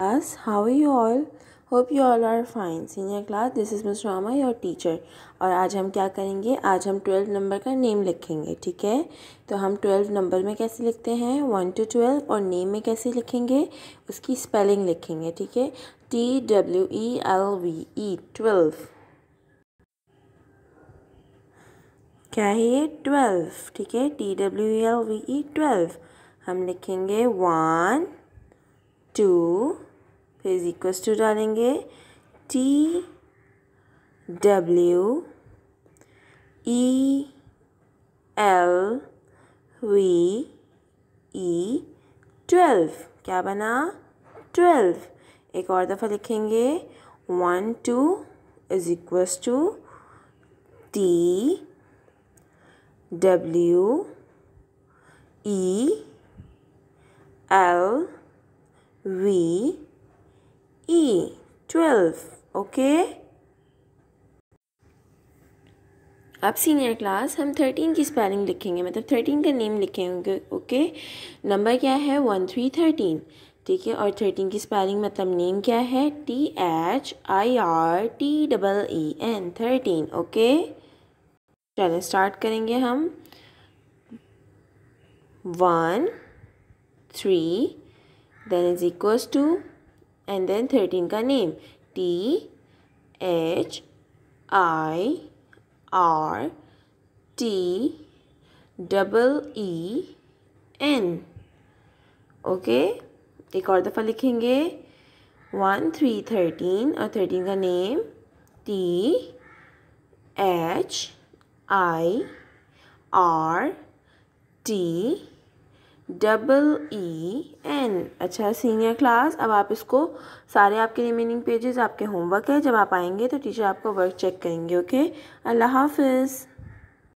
class how are you all hope you all are fine senior class this is miss Rama your teacher और आज हम क्या करेंगे आज हम ट्वेल्व नंबर का नेम लिखेंगे ठीक है तो हम ट्वेल्व नंबर में कैसे लिखते हैं वन टू ट्वेल्व और नेम में कैसे लिखेंगे उसकी स्पेलिंग लिखेंगे ठीक है T W E L V E twelve क्या है ये ट्वेल्व ठीक है T W L V E twelve हम लिखेंगे वन टू फिर इक्वस टू डालेंगे T W E L V E twelve क्या बना ट्वेल्व एक और दफ़ा लिखेंगे one two is equals to T W E L V E. 12. Okay. अब सीनियर क्लास हम थर्टीन की स्पेलिंग लिखेंगे मतलब थर्टीन का नेम लिखेंगे ओके नंबर क्या है वन थ्री थर्टीन ठीक है और थर्टीन की स्पेलिंग मतलब नेम क्या है T H I R T double E N thirteen okay चलो स्टार्ट करेंगे हम one three then is equals to and then thirteen का name T H I R T double E N okay एक और दफ़ा लिखेंगे वन थ्री थर्टीन और thirteen का name T H I R T double E N अच्छा senior class अब आप इसको सारे आपके रिमेनिंग पेजेस आपके होमवर्क है जब आप आएंगे तो टीचर आपको वर्क चेक करेंगे ओके अल्लाह हाफिज़